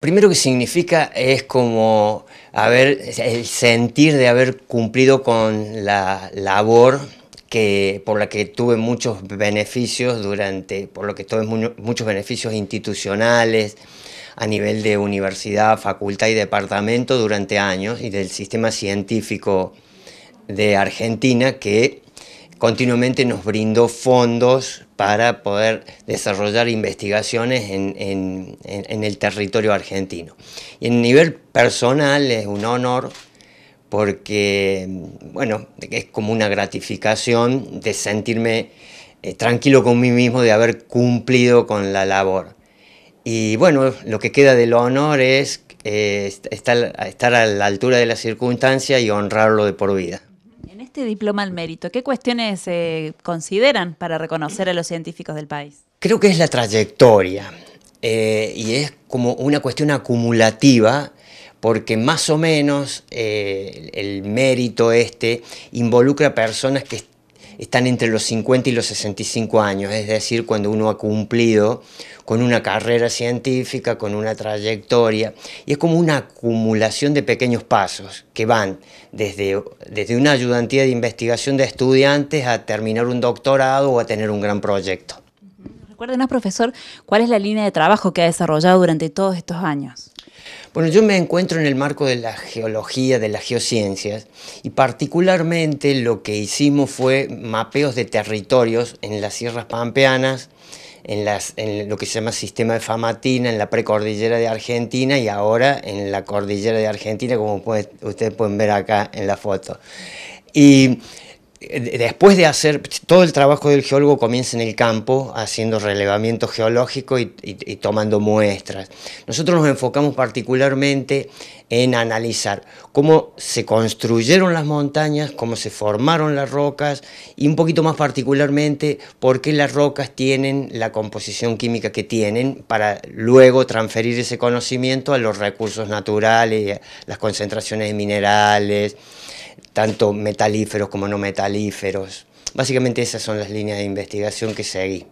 Primero que significa es como haber, el sentir de haber cumplido con la labor que, por la que tuve muchos beneficios durante, por lo que tuve muchos beneficios institucionales a nivel de universidad, facultad y departamento durante años y del sistema científico de Argentina que continuamente nos brindó fondos para poder desarrollar investigaciones en, el territorio argentino. Y en nivel personal es un honor porque, bueno, es como una gratificación de sentirme eh, tranquilo con mí mismo de haber cumplido con la labor. Y bueno, lo que queda del honor es eh, estar, estar a la altura de la circunstancia y honrarlo de por vida este diploma al mérito? ¿Qué cuestiones consideran para reconocer a los científicos del país? Creo que es la trayectoria eh, y es como una cuestión acumulativa porque más o menos eh, el mérito este involucra a personas que están están entre los 50 y los 65 años, es decir, cuando uno ha cumplido con una carrera científica, con una trayectoria, y es como una acumulación de pequeños pasos que van desde, una ayudantía de investigación de estudiantes a terminar un doctorado o a tener un gran proyecto. Recuérdenos, profesor, cuál es la línea de trabajo que ha desarrollado durante todos estos años. Bueno, yo me encuentro en el marco de la geología, de las geociencias, y particularmente lo que hicimos fue mapeos de territorios en las sierras pampeanas, en, lo que se llama sistema de Famatina, en la precordillera de Argentina y ahora en la cordillera de Argentina, como ustedes pueden ver acá en la foto. Y eh, después de hacer todo el trabajo del geólogo comienza en el campo haciendo relevamiento geológico y, tomando muestras. Nosotros nos enfocamos particularmente en analizar cómo se construyeron las montañas, cómo se formaron las rocas y un poquito más particularmente por qué las rocas tienen la composición química que tienen para luego transferir ese conocimiento a los recursos naturales, las concentraciones de minerales, tanto metalíferos como no metalíferos. Básicamente esas son las líneas de investigación que seguí.